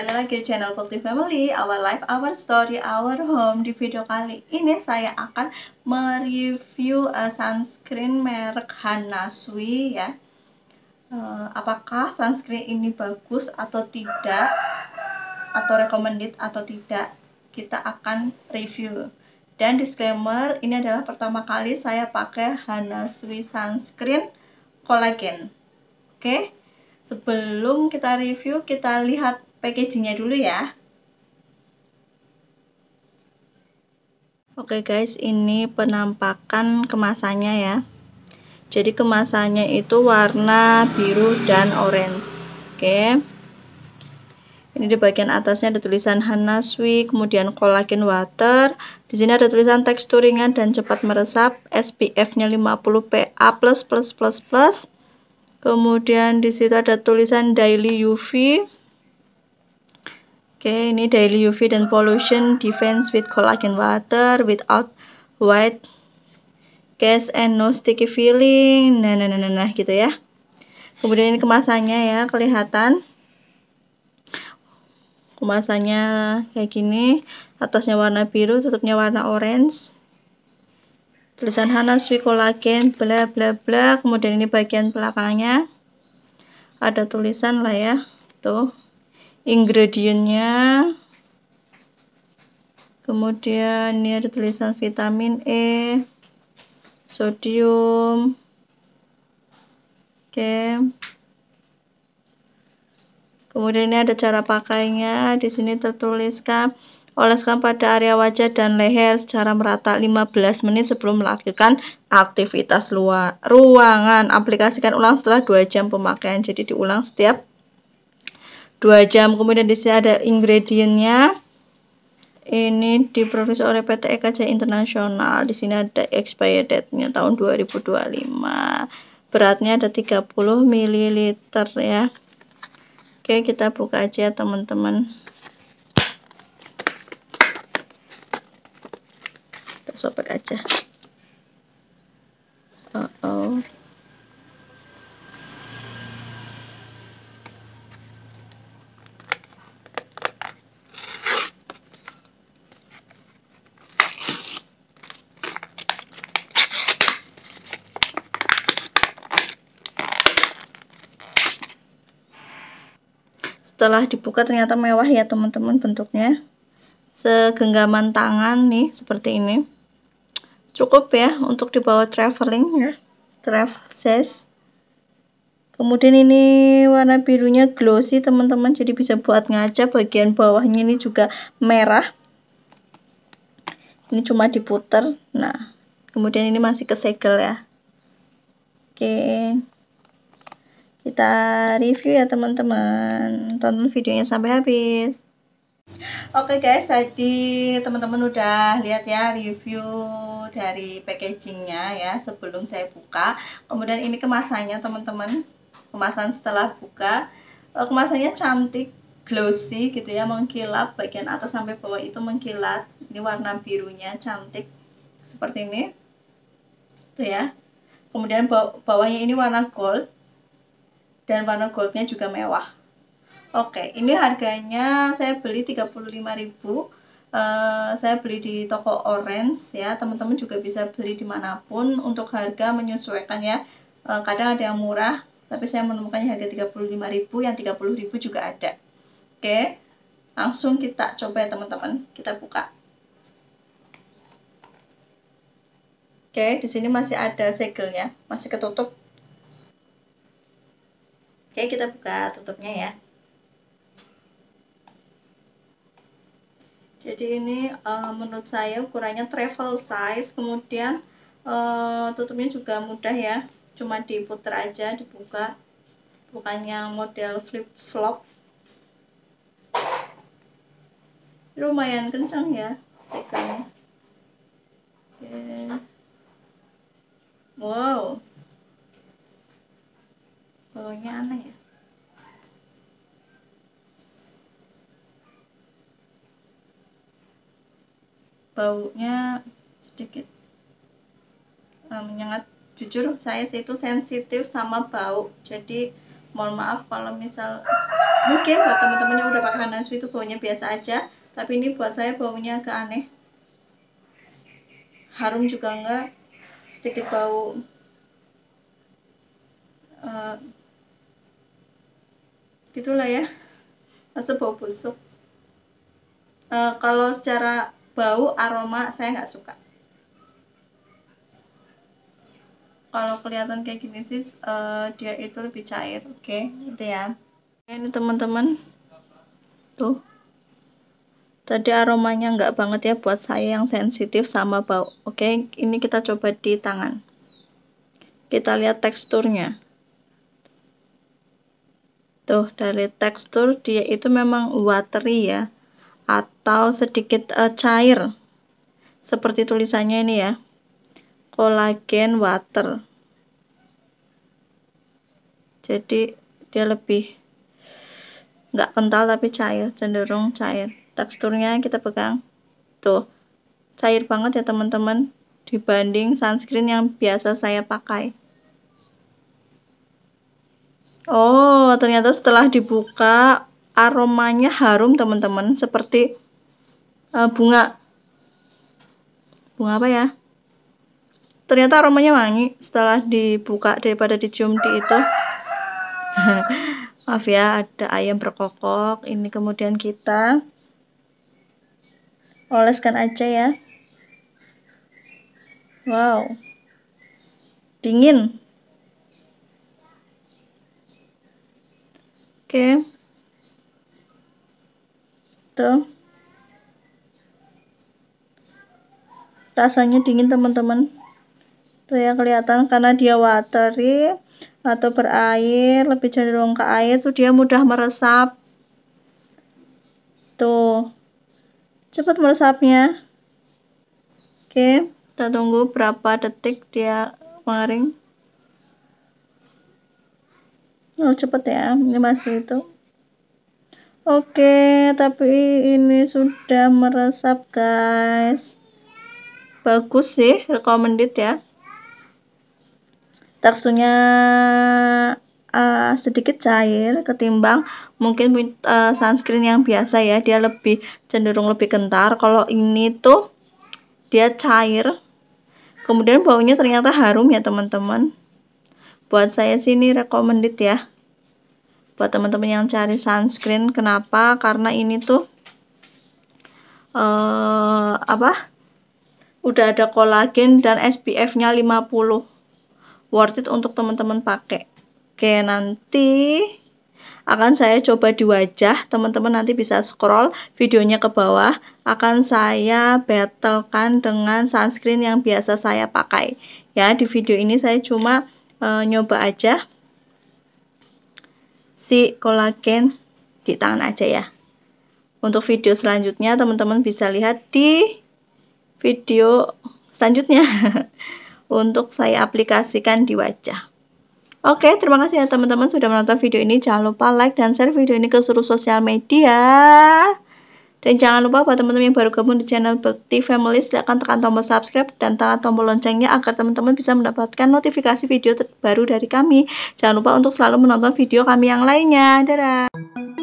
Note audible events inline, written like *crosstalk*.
kembali lagi di channel Kulti Family, Our Life, Our Story, Our Home. Di video kali ini saya akan mereview uh, sunscreen merek Hanasui ya. Uh, apakah sunscreen ini bagus atau tidak, atau recommended atau tidak, kita akan review. Dan disclaimer, ini adalah pertama kali saya pakai Hanasui sunscreen kolagen. Oke. Okay? sebelum kita review kita lihat packagingnya dulu ya Oke guys, ini penampakan kemasannya ya. Jadi kemasannya itu warna biru dan orange. Oke. Ini di bagian atasnya ada tulisan Hanasui, kemudian collagen water. Di sini ada tulisan tekstur ringan dan cepat meresap, SPF-nya 50 PA++++. Kemudian di situ ada tulisan daily UV okay, ini daily UV dan pollution defense with collagen water without white gas and no sticky feeling nah nah nah nah, nah gitu ya kemudian ini kemasannya ya kelihatan kemasannya kayak gini atasnya warna biru tutupnya warna orange tulisan Hana Sui Collagen bla bla bla kemudian ini bagian belakangnya ada tulisan lah ya tuh ingredientnya kemudian ini ada tulisan vitamin E sodium oke kemudian ini ada cara pakainya di sini tertuliskan oleskan pada area wajah dan leher secara merata 15 menit sebelum melakukan aktivitas luar ruangan aplikasikan ulang setelah 2 jam pemakaian jadi diulang setiap dua jam kemudian di sini ada ingredientnya ini diproduksi oleh PT EKJ Internasional di sini ada expired date-nya tahun 2025 beratnya ada 30 ml ya oke kita buka aja teman-teman kita sobek aja setelah dibuka ternyata mewah ya teman-teman bentuknya segenggaman tangan nih seperti ini cukup ya untuk dibawa traveling ya travel size kemudian ini warna birunya glossy teman-teman jadi bisa buat ngaca bagian bawahnya ini juga merah ini cuma diputer nah kemudian ini masih kesegel ya oke kita review ya teman-teman tonton videonya sampai habis Oke okay guys, tadi teman-teman udah lihat ya review dari packagingnya ya sebelum saya buka. Kemudian ini kemasannya teman-teman, kemasan setelah buka. Eh, kemasannya cantik, glossy gitu ya, mengkilap bagian atas sampai bawah itu mengkilat. Ini warna birunya cantik seperti ini, tuh ya. Kemudian bawahnya ini warna gold, dan warna goldnya juga mewah Oke ini harganya saya beli 35.000 Uh, eh, saya beli di toko orange ya teman-teman juga bisa beli dimanapun untuk harga menyesuaikan ya uh, kadang ada yang murah tapi saya menemukannya harga 35.000 yang 30.000 juga ada oke langsung kita coba ya teman-teman kita buka oke di sini masih ada segelnya masih ketutup Oke, kita buka tutupnya ya. Jadi ini uh, menurut saya ukurannya travel size, kemudian uh, tutupnya juga mudah ya, cuma diputar aja, dibuka, bukannya model flip flop. Lumayan kencang ya sekanya. Wow, bawahnya aneh ya baunya sedikit um, menyengat jujur saya sih itu sensitif sama bau jadi mohon maaf kalau misal mungkin buat teman-teman yang udah pakai Hanasu itu baunya biasa aja tapi ini buat saya baunya agak aneh harum juga enggak sedikit bau uh, gitulah ya rasa bau busuk e, kalau secara bau aroma saya nggak suka kalau kelihatan kayak gini sih e, dia itu lebih cair oke okay, gitu ya nah, ini teman-teman tuh tadi aromanya nggak banget ya buat saya yang sensitif sama bau oke ini kita coba di tangan kita lihat teksturnya Tuh dari tekstur dia itu memang watery ya atau sedikit uh, cair. Seperti tulisannya ini ya. Kolagen water. Jadi dia lebih nggak kental tapi cair, cenderung cair. Teksturnya kita pegang. Tuh. Cair banget ya teman-teman dibanding sunscreen yang biasa saya pakai. Oh, ternyata setelah dibuka aromanya harum, teman-teman, seperti uh, bunga. Bunga apa ya? Ternyata aromanya wangi setelah dibuka daripada dicium di itu. *laughs* Maaf ya, ada ayam berkokok. Ini kemudian kita oleskan aja ya. Wow. Dingin. Oke. Tuh. Rasanya dingin teman-teman. Tuh ya kelihatan karena dia watery atau berair, lebih cenderung ke air tuh dia mudah meresap. Tuh. Cepat meresapnya. Oke, kita tunggu berapa detik dia mengering. Oh, cepet ya, ini masih itu. Oke, tapi ini sudah meresap, guys. Bagus sih, recommended ya. Teksturnya uh, sedikit cair ketimbang mungkin uh, sunscreen yang biasa ya. Dia lebih cenderung lebih kentar. Kalau ini tuh dia cair. Kemudian baunya ternyata harum ya, teman-teman buat saya sih ini recommended ya buat teman-teman yang cari sunscreen kenapa karena ini tuh uh, apa udah ada kolagen dan SPF nya 50 worth it untuk teman-teman pakai oke nanti akan saya coba di wajah teman-teman nanti bisa scroll videonya ke bawah akan saya battlekan dengan sunscreen yang biasa saya pakai ya di video ini saya cuma e, nyoba aja si kolagen di tangan aja ya. Untuk video selanjutnya teman-teman bisa lihat di video selanjutnya *laughs* untuk saya aplikasikan di wajah. Oke, terima kasih ya teman-teman sudah menonton video ini. Jangan lupa like dan share video ini ke seluruh sosial media. Dan jangan lupa buat teman-teman yang baru gabung di channel Bekti Family, silahkan tekan tombol subscribe dan tekan tombol loncengnya agar teman-teman bisa mendapatkan notifikasi video terbaru dari kami. Jangan lupa untuk selalu menonton video kami yang lainnya. Dadah!